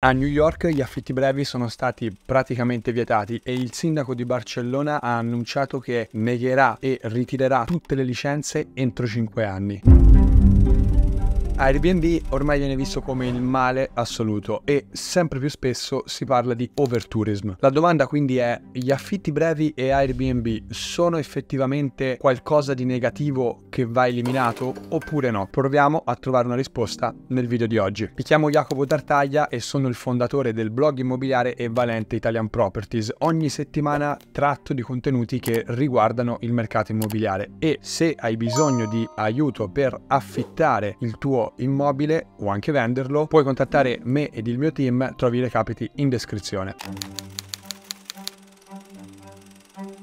A New York gli affitti brevi sono stati praticamente vietati e il sindaco di Barcellona ha annunciato che negherà e ritirerà tutte le licenze entro 5 anni. Airbnb ormai viene visto come il male assoluto e sempre più spesso si parla di overtourism. La domanda quindi è, gli affitti brevi e Airbnb sono effettivamente qualcosa di negativo che va eliminato oppure no? Proviamo a trovare una risposta nel video di oggi. Mi chiamo Jacopo Tartaglia e sono il fondatore del blog immobiliare e Valente Italian Properties. Ogni settimana tratto di contenuti che riguardano il mercato immobiliare e se hai bisogno di aiuto per affittare il tuo immobile o anche venderlo, puoi contattare me ed il mio team, trovi i recapiti in descrizione.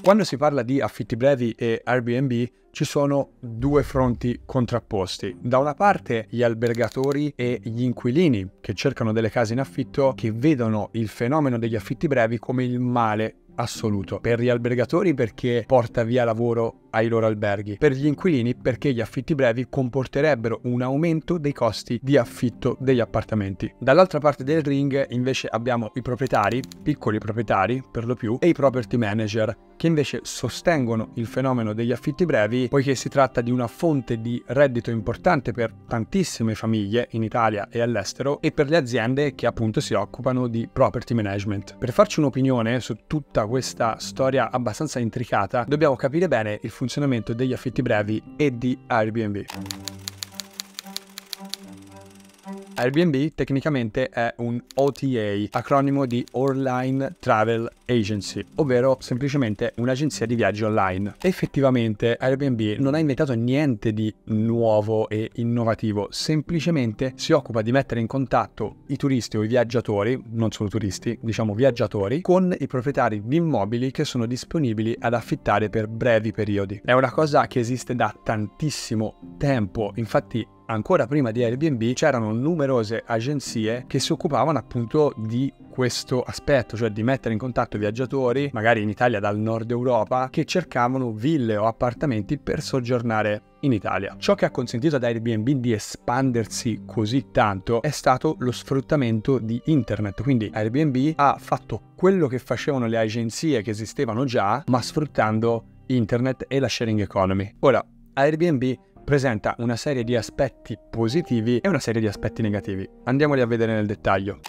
Quando si parla di affitti brevi e Airbnb ci sono due fronti contrapposti. Da una parte gli albergatori e gli inquilini che cercano delle case in affitto che vedono il fenomeno degli affitti brevi come il male assoluto. Per gli albergatori perché porta via lavoro ai loro alberghi. Per gli inquilini perché gli affitti brevi comporterebbero un aumento dei costi di affitto degli appartamenti. Dall'altra parte del ring invece abbiamo i proprietari, piccoli proprietari per lo più, e i property manager che invece sostengono il fenomeno degli affitti brevi poiché si tratta di una fonte di reddito importante per tantissime famiglie in Italia e all'estero e per le aziende che appunto si occupano di property management. Per farci un'opinione su tutta questa storia abbastanza intricata, dobbiamo capire bene il funzionamento degli affitti brevi e di Airbnb. Airbnb tecnicamente è un OTA, acronimo di Online Travel Agency, ovvero semplicemente un'agenzia di viaggi online. Effettivamente Airbnb non ha inventato niente di nuovo e innovativo, semplicemente si occupa di mettere in contatto i turisti o i viaggiatori, non solo turisti, diciamo viaggiatori, con i proprietari di immobili che sono disponibili ad affittare per brevi periodi. È una cosa che esiste da tantissimo tempo, infatti ancora prima di Airbnb c'erano numerose agenzie che si occupavano appunto di questo aspetto, cioè di mettere in contatto viaggiatori, magari in Italia dal nord Europa, che cercavano ville o appartamenti per soggiornare in Italia. Ciò che ha consentito ad Airbnb di espandersi così tanto è stato lo sfruttamento di internet, quindi Airbnb ha fatto quello che facevano le agenzie che esistevano già, ma sfruttando internet e la sharing economy. Ora, Airbnb presenta una serie di aspetti positivi e una serie di aspetti negativi. Andiamoli a vedere nel dettaglio.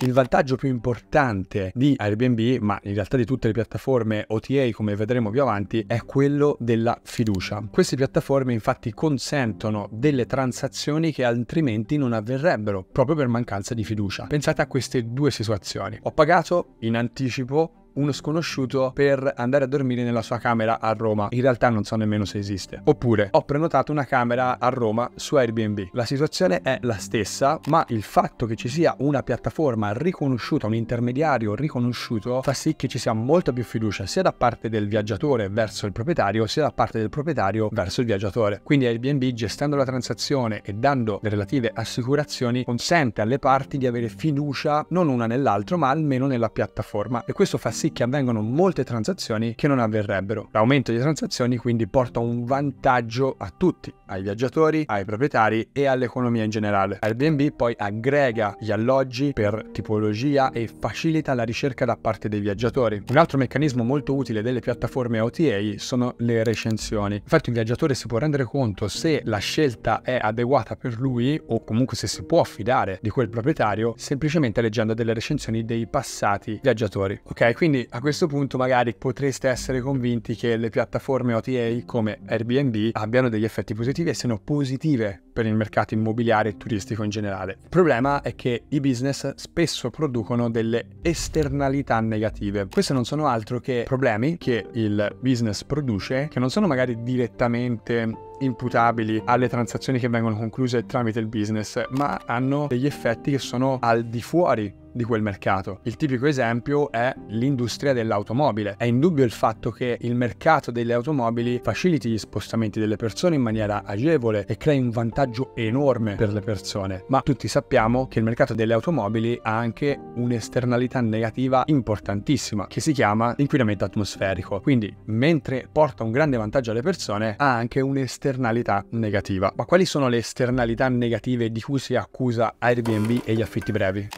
Il vantaggio più importante di Airbnb, ma in realtà di tutte le piattaforme OTA come vedremo più avanti, è quello della fiducia. Queste piattaforme infatti consentono delle transazioni che altrimenti non avverrebbero proprio per mancanza di fiducia. Pensate a queste due situazioni. Ho pagato in anticipo uno sconosciuto per andare a dormire nella sua camera a Roma. In realtà non so nemmeno se esiste. Oppure ho prenotato una camera a Roma su Airbnb. La situazione è la stessa, ma il fatto che ci sia una piattaforma riconosciuta, un intermediario riconosciuto, fa sì che ci sia molta più fiducia sia da parte del viaggiatore verso il proprietario, sia da parte del proprietario verso il viaggiatore. Quindi Airbnb gestendo la transazione e dando le relative assicurazioni consente alle parti di avere fiducia non una nell'altro, ma almeno nella piattaforma. E questo fa sì sì che avvengono molte transazioni che non avverrebbero. L'aumento di transazioni quindi porta un vantaggio a tutti, ai viaggiatori, ai proprietari e all'economia in generale. Airbnb poi aggrega gli alloggi per tipologia e facilita la ricerca da parte dei viaggiatori. Un altro meccanismo molto utile delle piattaforme OTA sono le recensioni. Infatti un viaggiatore si può rendere conto se la scelta è adeguata per lui o comunque se si può fidare di quel proprietario semplicemente leggendo delle recensioni dei passati viaggiatori. Ok, quindi quindi a questo punto magari potreste essere convinti che le piattaforme OTA come Airbnb abbiano degli effetti positivi e siano positive per il mercato immobiliare e turistico in generale. Il problema è che i business spesso producono delle esternalità negative. Queste non sono altro che problemi che il business produce, che non sono magari direttamente imputabili alle transazioni che vengono concluse tramite il business, ma hanno degli effetti che sono al di fuori di quel mercato. Il tipico esempio è l'industria dell'automobile. È indubbio il fatto che il mercato delle automobili faciliti gli spostamenti delle persone in maniera agevole e crei un vantaggio vantaggio enorme per le persone, ma tutti sappiamo che il mercato delle automobili ha anche un'esternalità negativa importantissima che si chiama inquinamento atmosferico. Quindi mentre porta un grande vantaggio alle persone ha anche un'esternalità negativa. Ma quali sono le esternalità negative di cui si accusa Airbnb e gli affitti brevi?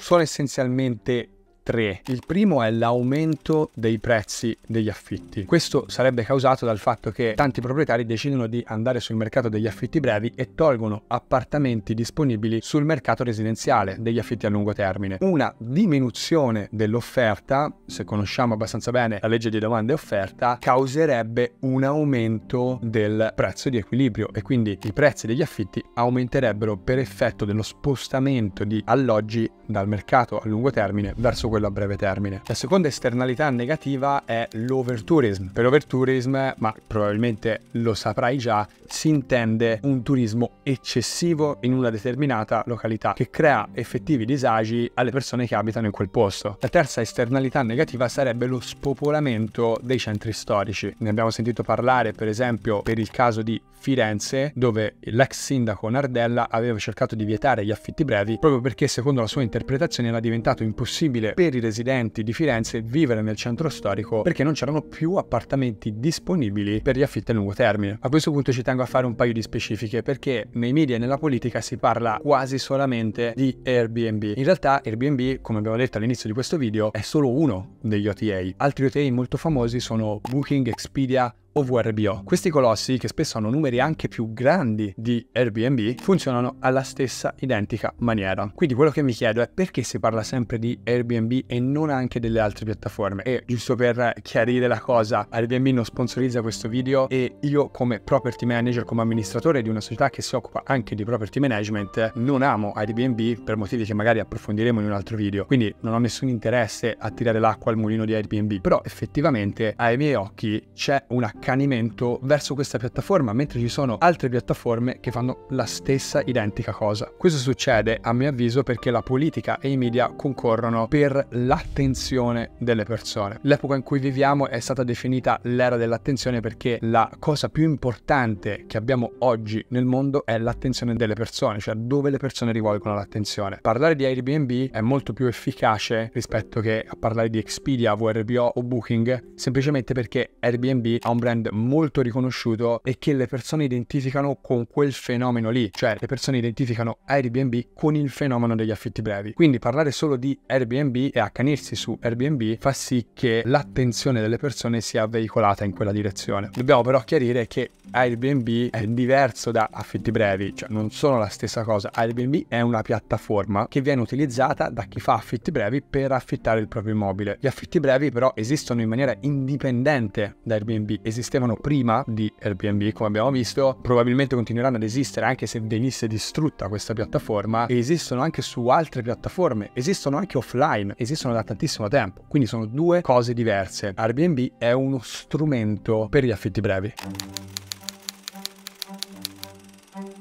Sono essenzialmente tre. Il primo è l'aumento dei prezzi degli affitti. Questo sarebbe causato dal fatto che tanti proprietari decidono di andare sul mercato degli affitti brevi e tolgono appartamenti disponibili sul mercato residenziale degli affitti a lungo termine. Una diminuzione dell'offerta, se conosciamo abbastanza bene la legge di domanda e offerta, causerebbe un aumento del prezzo di equilibrio e quindi i prezzi degli affitti aumenterebbero per effetto dello spostamento di alloggi dal mercato a lungo termine verso questo quello a breve termine. La seconda esternalità negativa è l'overtourism. Per overtourism, ma probabilmente lo saprai già, si intende un turismo eccessivo in una determinata località che crea effettivi disagi alle persone che abitano in quel posto. La terza esternalità negativa sarebbe lo spopolamento dei centri storici. Ne abbiamo sentito parlare per esempio per il caso di Firenze dove l'ex sindaco Nardella aveva cercato di vietare gli affitti brevi proprio perché secondo la sua interpretazione era diventato impossibile per per i residenti di Firenze vivere nel centro storico perché non c'erano più appartamenti disponibili per gli affitti a lungo termine. A questo punto ci tengo a fare un paio di specifiche perché nei media e nella politica si parla quasi solamente di Airbnb. In realtà Airbnb, come abbiamo detto all'inizio di questo video, è solo uno degli OTA. Altri OTA molto famosi sono Booking, Expedia, o VRBO. Questi colossi, che spesso hanno numeri anche più grandi di Airbnb, funzionano alla stessa identica maniera. Quindi quello che mi chiedo è perché si parla sempre di Airbnb e non anche delle altre piattaforme? E giusto per chiarire la cosa, Airbnb non sponsorizza questo video e io come property manager, come amministratore di una società che si occupa anche di property management, non amo Airbnb per motivi che magari approfondiremo in un altro video. Quindi non ho nessun interesse a tirare l'acqua al mulino di Airbnb, però effettivamente ai miei occhi c'è una accanimento verso questa piattaforma, mentre ci sono altre piattaforme che fanno la stessa identica cosa. Questo succede, a mio avviso, perché la politica e i media concorrono per l'attenzione delle persone. L'epoca in cui viviamo è stata definita l'era dell'attenzione perché la cosa più importante che abbiamo oggi nel mondo è l'attenzione delle persone, cioè dove le persone rivolgono l'attenzione. Parlare di Airbnb è molto più efficace rispetto che a parlare di Expedia, VRBO o Booking, semplicemente perché Airbnb ha un brand trend molto riconosciuto e che le persone identificano con quel fenomeno lì, cioè le persone identificano Airbnb con il fenomeno degli affitti brevi. Quindi parlare solo di Airbnb e accanirsi su Airbnb fa sì che l'attenzione delle persone sia veicolata in quella direzione. Dobbiamo però chiarire che Airbnb è diverso da affitti brevi, cioè non sono la stessa cosa. Airbnb è una piattaforma che viene utilizzata da chi fa affitti brevi per affittare il proprio immobile. Gli affitti brevi però esistono in maniera indipendente da Airbnb, esistono esistevano prima di Airbnb, come abbiamo visto, probabilmente continueranno ad esistere anche se venisse distrutta questa piattaforma e esistono anche su altre piattaforme, esistono anche offline, esistono da tantissimo tempo, quindi sono due cose diverse. Airbnb è uno strumento per gli affitti brevi.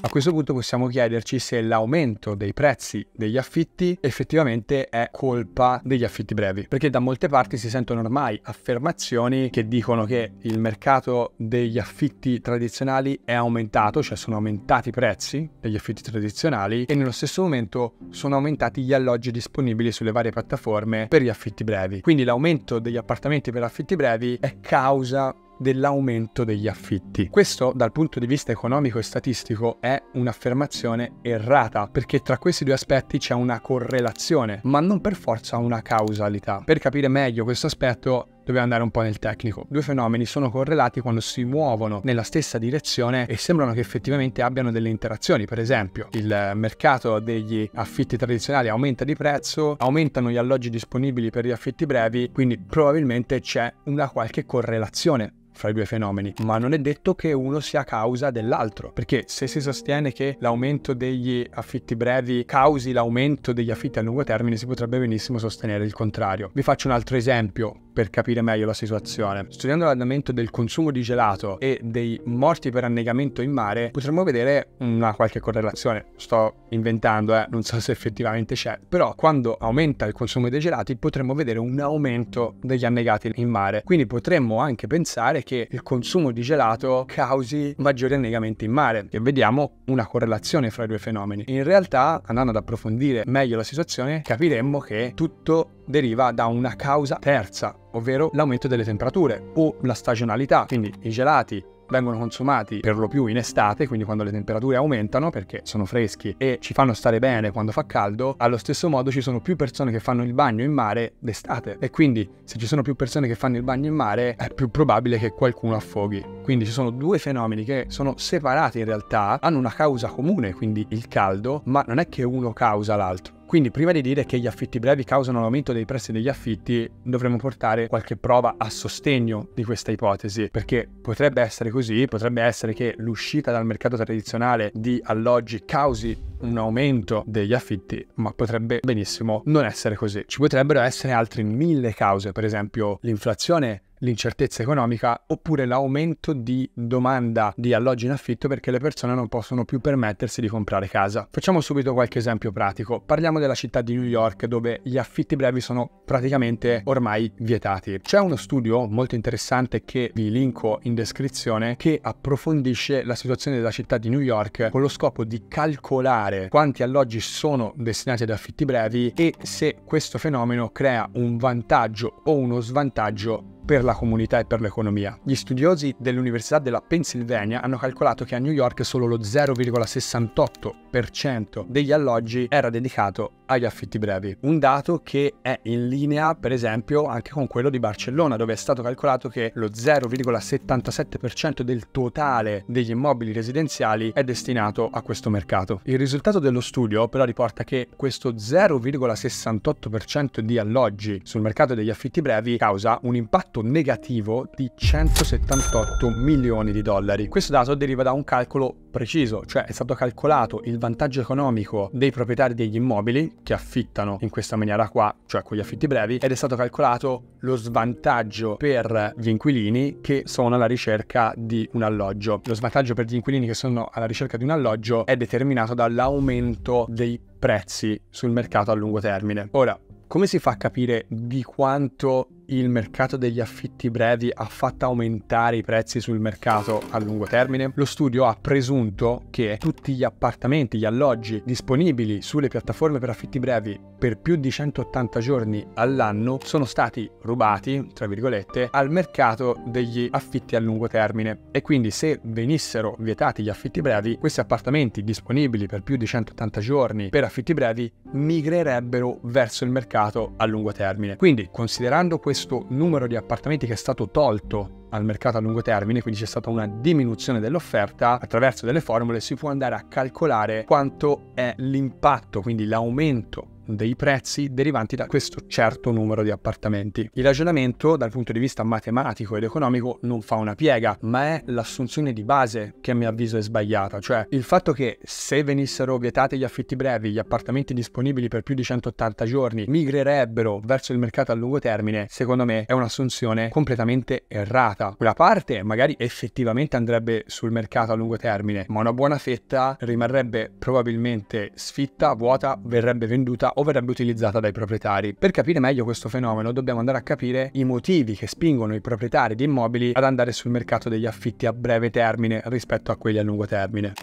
A questo punto possiamo chiederci se l'aumento dei prezzi degli affitti effettivamente è colpa degli affitti brevi, perché da molte parti si sentono ormai affermazioni che dicono che il mercato degli affitti tradizionali è aumentato, cioè sono aumentati i prezzi degli affitti tradizionali e nello stesso momento sono aumentati gli alloggi disponibili sulle varie piattaforme per gli affitti brevi. Quindi l'aumento degli appartamenti per affitti brevi è causa dell'aumento degli affitti. Questo dal punto di vista economico e statistico è un'affermazione errata perché tra questi due aspetti c'è una correlazione ma non per forza una causalità. Per capire meglio questo aspetto dobbiamo andare un po' nel tecnico. Due fenomeni sono correlati quando si muovono nella stessa direzione e sembrano che effettivamente abbiano delle interazioni. Per esempio, il mercato degli affitti tradizionali aumenta di prezzo, aumentano gli alloggi disponibili per gli affitti brevi, quindi probabilmente c'è una qualche correlazione fra i due fenomeni, ma non è detto che uno sia causa dell'altro, perché se si sostiene che l'aumento degli affitti brevi causi l'aumento degli affitti a lungo termine, si potrebbe benissimo sostenere il contrario. Vi faccio un altro esempio per capire meglio la situazione. Studiando l'andamento del consumo di gelato e dei morti per annegamento in mare, potremmo vedere una qualche correlazione. Sto inventando, eh, non so se effettivamente c'è, però quando aumenta il consumo dei gelati potremmo vedere un aumento degli annegati in mare. Quindi potremmo anche pensare che il consumo di gelato causi maggiori annegamenti in mare e vediamo una correlazione fra i due fenomeni. In realtà, andando ad approfondire meglio la situazione, capiremmo che tutto deriva da una causa terza, ovvero l'aumento delle temperature o la stagionalità, quindi i gelati vengono consumati per lo più in estate, quindi quando le temperature aumentano perché sono freschi e ci fanno stare bene quando fa caldo, allo stesso modo ci sono più persone che fanno il bagno in mare d'estate e quindi se ci sono più persone che fanno il bagno in mare è più probabile che qualcuno affoghi. Quindi ci sono due fenomeni che sono separati in realtà, hanno una causa comune, quindi il caldo, ma non è che uno causa l'altro. Quindi prima di dire che gli affitti brevi causano l'aumento dei prezzi degli affitti, dovremmo portare qualche prova a sostegno di questa ipotesi, perché potrebbe essere così, potrebbe essere che l'uscita dal mercato tradizionale di alloggi causi un aumento degli affitti, ma potrebbe benissimo non essere così. Ci potrebbero essere altre mille cause, per esempio l'inflazione l'incertezza economica oppure l'aumento di domanda di alloggi in affitto perché le persone non possono più permettersi di comprare casa. Facciamo subito qualche esempio pratico. Parliamo della città di New York dove gli affitti brevi sono praticamente ormai vietati. C'è uno studio molto interessante che vi linko in descrizione che approfondisce la situazione della città di New York con lo scopo di calcolare quanti alloggi sono destinati ad affitti brevi e se questo fenomeno crea un vantaggio o uno svantaggio per la comunità e per l'economia. Gli studiosi dell'Università della Pennsylvania hanno calcolato che a New York solo lo 0,68% degli alloggi era dedicato agli affitti brevi, un dato che è in linea per esempio anche con quello di Barcellona dove è stato calcolato che lo 0,77% del totale degli immobili residenziali è destinato a questo mercato. Il risultato dello studio però riporta che questo 0,68% di alloggi sul mercato degli affitti brevi causa un impatto impatto negativo di 178 milioni di dollari. Questo dato deriva da un calcolo preciso, cioè è stato calcolato il vantaggio economico dei proprietari degli immobili che affittano in questa maniera qua, cioè con gli affitti brevi, ed è stato calcolato lo svantaggio per gli inquilini che sono alla ricerca di un alloggio. Lo svantaggio per gli inquilini che sono alla ricerca di un alloggio è determinato dall'aumento dei prezzi sul mercato a lungo termine. Ora, come si fa a capire di quanto il mercato degli affitti brevi ha fatto aumentare i prezzi sul mercato a lungo termine? Lo studio ha presunto che tutti gli appartamenti, gli alloggi disponibili sulle piattaforme per affitti brevi per più di 180 giorni all'anno sono stati rubati, tra virgolette, al mercato degli affitti a lungo termine e quindi se venissero vietati gli affitti brevi, questi appartamenti disponibili per più di 180 giorni per affitti brevi migrerebbero verso il mercato a lungo termine. Quindi considerando questo questo numero di appartamenti che è stato tolto al mercato a lungo termine, quindi c'è stata una diminuzione dell'offerta, attraverso delle formule si può andare a calcolare quanto è l'impatto, quindi l'aumento dei prezzi derivanti da questo certo numero di appartamenti. Il ragionamento dal punto di vista matematico ed economico non fa una piega, ma è l'assunzione di base che a mio avviso è sbagliata, cioè il fatto che se venissero vietati gli affitti brevi, gli appartamenti disponibili per più di 180 giorni migrerebbero verso il mercato a lungo termine, secondo me è un'assunzione completamente errata. Quella parte magari effettivamente andrebbe sul mercato a lungo termine, ma una buona fetta rimarrebbe probabilmente sfitta, vuota, verrebbe venduta o verrebbe utilizzata dai proprietari. Per capire meglio questo fenomeno dobbiamo andare a capire i motivi che spingono i proprietari di immobili ad andare sul mercato degli affitti a breve termine rispetto a quelli a lungo termine.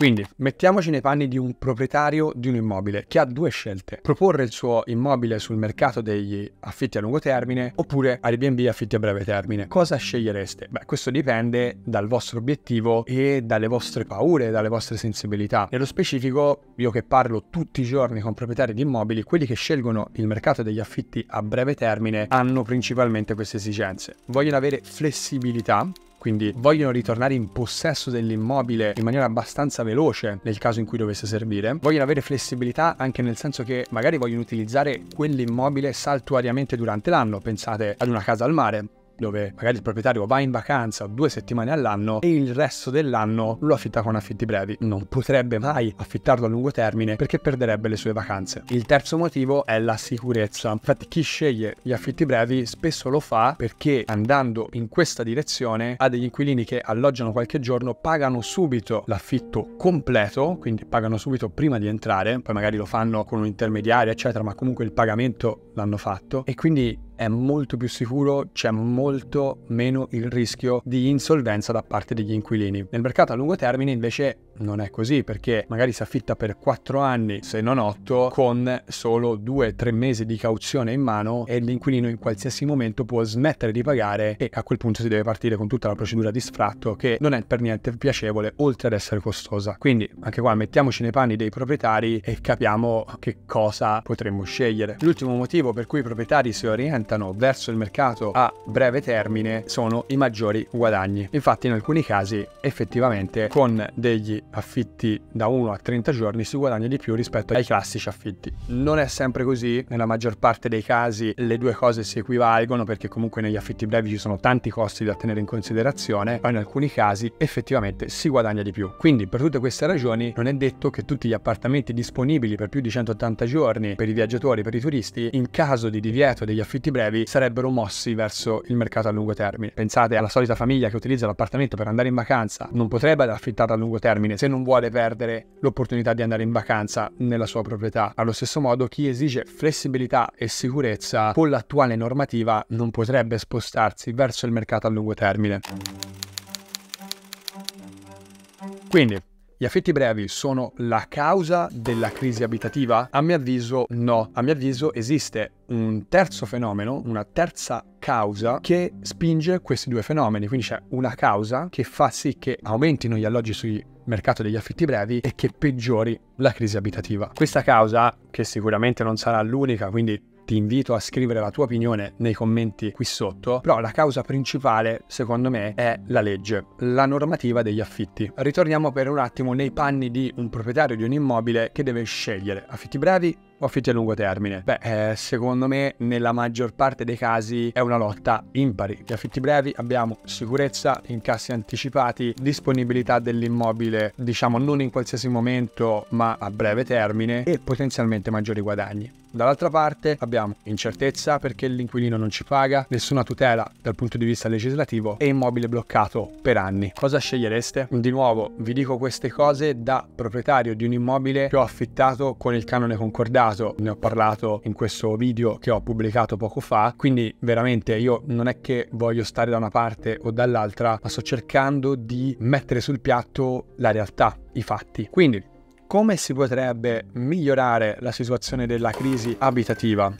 Quindi mettiamoci nei panni di un proprietario di un immobile che ha due scelte. Proporre il suo immobile sul mercato degli affitti a lungo termine oppure Airbnb affitti a breve termine. Cosa scegliereste? Beh, questo dipende dal vostro obiettivo e dalle vostre paure, dalle vostre sensibilità. Nello specifico, io che parlo tutti i giorni con proprietari di immobili, quelli che scelgono il mercato degli affitti a breve termine hanno principalmente queste esigenze. Vogliono avere flessibilità quindi vogliono ritornare in possesso dell'immobile in maniera abbastanza veloce nel caso in cui dovesse servire, vogliono avere flessibilità anche nel senso che magari vogliono utilizzare quell'immobile saltuariamente durante l'anno, pensate ad una casa al mare, dove magari il proprietario va in vacanza due settimane all'anno e il resto dell'anno lo affitta con affitti brevi. Non potrebbe mai affittarlo a lungo termine perché perderebbe le sue vacanze. Il terzo motivo è la sicurezza. Infatti chi sceglie gli affitti brevi spesso lo fa perché andando in questa direzione ha degli inquilini che alloggiano qualche giorno, pagano subito l'affitto completo, quindi pagano subito prima di entrare, poi magari lo fanno con un intermediario, eccetera, ma comunque il pagamento l'hanno fatto e quindi è molto più sicuro, c'è molto meno il rischio di insolvenza da parte degli inquilini. Nel mercato a lungo termine invece non è così perché magari si affitta per 4 anni, se non 8, con solo 2-3 mesi di cauzione in mano e l'inquilino in qualsiasi momento può smettere di pagare e a quel punto si deve partire con tutta la procedura di sfratto che non è per niente piacevole oltre ad essere costosa. Quindi anche qua mettiamoci nei panni dei proprietari e capiamo che cosa potremmo scegliere. L'ultimo motivo per cui i proprietari si orientano verso il mercato a breve termine sono i maggiori guadagni. Infatti in alcuni casi effettivamente con degli affitti da 1 a 30 giorni si guadagna di più rispetto ai classici affitti. Non è sempre così, nella maggior parte dei casi le due cose si equivalgono perché comunque negli affitti brevi ci sono tanti costi da tenere in considerazione, ma in alcuni casi effettivamente si guadagna di più. Quindi per tutte queste ragioni non è detto che tutti gli appartamenti disponibili per più di 180 giorni per i viaggiatori, per i turisti, in caso di divieto degli affitti brevi sarebbero mossi verso il mercato a lungo termine. Pensate alla solita famiglia che utilizza l'appartamento per andare in vacanza, non potrebbe affittarlo a lungo termine se non vuole perdere l'opportunità di andare in vacanza nella sua proprietà. Allo stesso modo chi esige flessibilità e sicurezza con l'attuale normativa non potrebbe spostarsi verso il mercato a lungo termine. Quindi, gli affitti brevi sono la causa della crisi abitativa? A mio avviso no. A mio avviso esiste un terzo fenomeno, una terza causa che spinge questi due fenomeni. Quindi c'è una causa che fa sì che aumentino gli alloggi sui mercato degli affitti brevi e che peggiori la crisi abitativa. Questa causa, che sicuramente non sarà l'unica, quindi ti invito a scrivere la tua opinione nei commenti qui sotto, però la causa principale secondo me è la legge, la normativa degli affitti. Ritorniamo per un attimo nei panni di un proprietario di un immobile che deve scegliere affitti brevi o affitti a lungo termine? Beh, eh, secondo me nella maggior parte dei casi è una lotta impari. Gli affitti brevi abbiamo sicurezza, incassi anticipati, disponibilità dell'immobile, diciamo non in qualsiasi momento, ma a breve termine e potenzialmente maggiori guadagni. Dall'altra parte abbiamo incertezza perché l'inquilino non ci paga, nessuna tutela dal punto di vista legislativo e immobile bloccato per anni. Cosa scegliereste? Di nuovo vi dico queste cose da proprietario di un immobile che ho affittato con il canone concordato, ne ho parlato in questo video che ho pubblicato poco fa, quindi veramente io non è che voglio stare da una parte o dall'altra, ma sto cercando di mettere sul piatto la realtà, i fatti. Quindi come si potrebbe migliorare la situazione della crisi abitativa.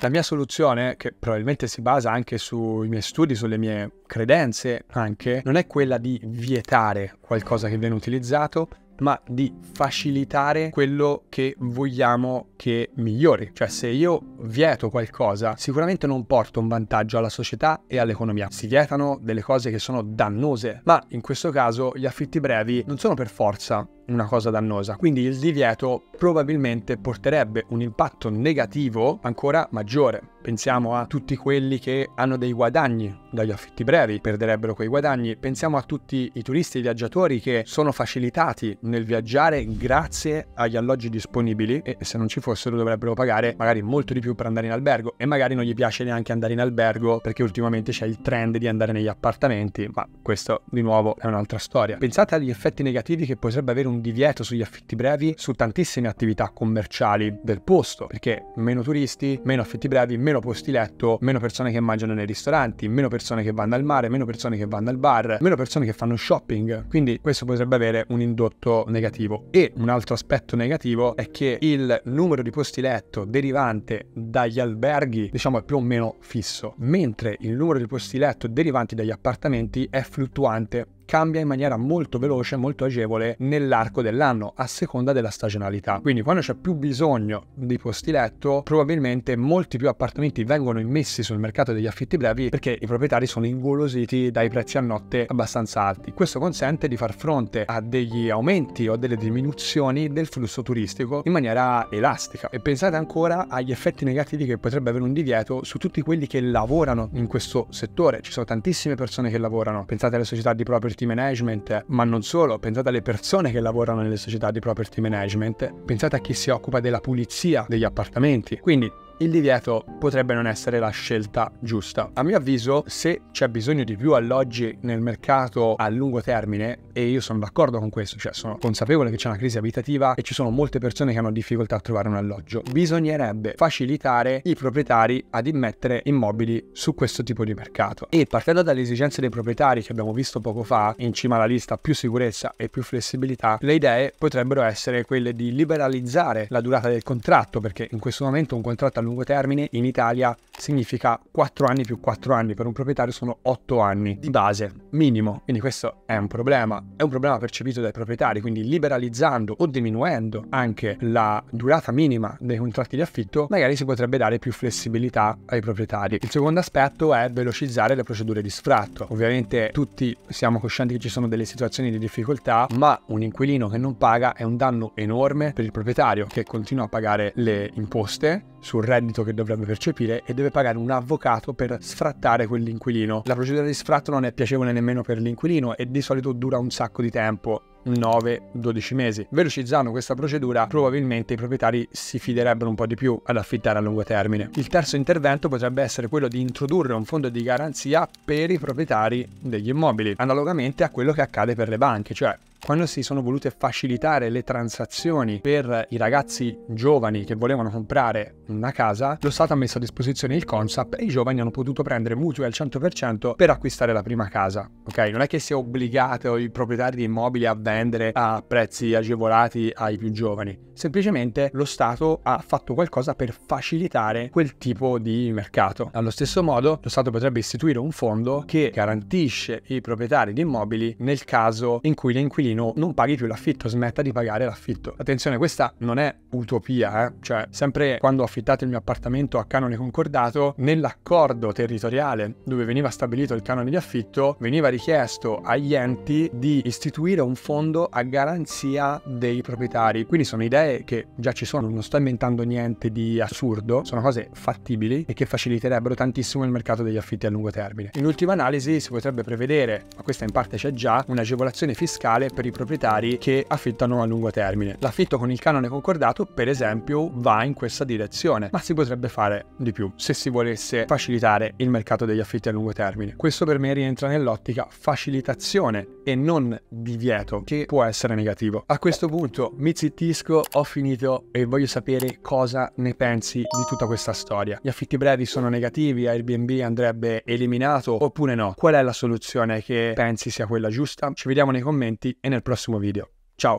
La mia soluzione, che probabilmente si basa anche sui miei studi, sulle mie credenze anche, non è quella di vietare qualcosa che viene utilizzato, ma di facilitare quello che vogliamo che migliori. Cioè se io vieto qualcosa, sicuramente non porto un vantaggio alla società e all'economia. Si vietano delle cose che sono dannose, ma in questo caso gli affitti brevi non sono per forza una cosa dannosa. Quindi il divieto probabilmente porterebbe un impatto negativo ancora maggiore. Pensiamo a tutti quelli che hanno dei guadagni dagli affitti brevi, perderebbero quei guadagni. Pensiamo a tutti i turisti e i viaggiatori che sono facilitati nel viaggiare grazie agli alloggi disponibili e se non ci fossero dovrebbero pagare magari molto di più per andare in albergo e magari non gli piace neanche andare in albergo perché ultimamente c'è il trend di andare negli appartamenti, ma questo di nuovo è un'altra storia. Pensate agli effetti negativi che potrebbe avere un divieto sugli affitti brevi su tantissime attività commerciali del posto, perché meno turisti, meno affitti brevi, meno posti letto, meno persone che mangiano nei ristoranti, meno persone che vanno al mare, meno persone che vanno al bar, meno persone che fanno shopping. Quindi questo potrebbe avere un indotto negativo. E un altro aspetto negativo è che il numero di posti letto derivante dagli alberghi, diciamo, è più o meno fisso, mentre il numero di posti letto derivanti dagli appartamenti è fluttuante cambia in maniera molto veloce, molto agevole nell'arco dell'anno, a seconda della stagionalità. Quindi quando c'è più bisogno di posti letto, probabilmente molti più appartamenti vengono immessi sul mercato degli affitti brevi perché i proprietari sono ingolositi dai prezzi a notte abbastanza alti. Questo consente di far fronte a degli aumenti o delle diminuzioni del flusso turistico in maniera elastica. E pensate ancora agli effetti negativi che potrebbe avere un divieto su tutti quelli che lavorano in questo settore. Ci sono tantissime persone che lavorano. Pensate alle società di property property management, ma non solo, pensate alle persone che lavorano nelle società di property management, pensate a chi si occupa della pulizia degli appartamenti. Quindi il divieto potrebbe non essere la scelta giusta. A mio avviso, se c'è bisogno di più alloggi nel mercato a lungo termine, e io sono d'accordo con questo, cioè sono consapevole che c'è una crisi abitativa e ci sono molte persone che hanno difficoltà a trovare un alloggio, bisognerebbe facilitare i proprietari ad immettere immobili su questo tipo di mercato. E partendo dalle esigenze dei proprietari che abbiamo visto poco fa, in cima alla lista più sicurezza e più flessibilità, le idee potrebbero essere quelle di liberalizzare la durata del contratto, perché in questo momento un contratto a lungo lungo termine in Italia significa 4 anni più 4 anni, per un proprietario sono 8 anni di base, minimo. Quindi questo è un problema, è un problema percepito dai proprietari, quindi liberalizzando o diminuendo anche la durata minima dei contratti di affitto, magari si potrebbe dare più flessibilità ai proprietari. Il secondo aspetto è velocizzare le procedure di sfratto. Ovviamente tutti siamo coscienti che ci sono delle situazioni di difficoltà, ma un inquilino che non paga è un danno enorme per il proprietario che continua a pagare le imposte sul reddito reddito che dovrebbe percepire e deve pagare un avvocato per sfrattare quell'inquilino. La procedura di sfratto non è piacevole nemmeno per l'inquilino e di solito dura un sacco di tempo 9-12 mesi. Velocizzando questa procedura probabilmente i proprietari si fiderebbero un po' di più ad affittare a lungo termine. Il terzo intervento potrebbe essere quello di introdurre un fondo di garanzia per i proprietari degli immobili, analogamente a quello che accade per le banche, cioè quando si sono volute facilitare le transazioni per i ragazzi giovani che volevano comprare una casa, lo Stato ha messo a disposizione il CONSAP e i giovani hanno potuto prendere mutui al 100% per acquistare la prima casa. Ok, non è che sia obbligato i proprietari di immobili a vendere vendere a prezzi agevolati ai più giovani. Semplicemente lo Stato ha fatto qualcosa per facilitare quel tipo di mercato. Allo stesso modo, lo Stato potrebbe istituire un fondo che garantisce i proprietari di immobili nel caso in cui l'inquilino non paghi più l'affitto, smetta di pagare l'affitto. Attenzione, questa non è utopia, eh? cioè sempre quando ho affittato il mio appartamento a canone concordato, nell'accordo territoriale dove veniva stabilito il canone di affitto, veniva richiesto agli enti di istituire un fondo fondo a garanzia dei proprietari. Quindi sono idee che già ci sono, non sto inventando niente di assurdo, sono cose fattibili e che faciliterebbero tantissimo il mercato degli affitti a lungo termine. In ultima analisi si potrebbe prevedere, ma questa in parte c'è già, un'agevolazione fiscale per i proprietari che affittano a lungo termine. L'affitto con il canone concordato, per esempio, va in questa direzione, ma si potrebbe fare di più se si volesse facilitare il mercato degli affitti a lungo termine. Questo per me rientra nell'ottica facilitazione e non divieto che può essere negativo. A questo punto mi zittisco, ho finito e voglio sapere cosa ne pensi di tutta questa storia. Gli affitti brevi sono negativi, Airbnb andrebbe eliminato oppure no? Qual è la soluzione che pensi sia quella giusta? Ci vediamo nei commenti e nel prossimo video. Ciao!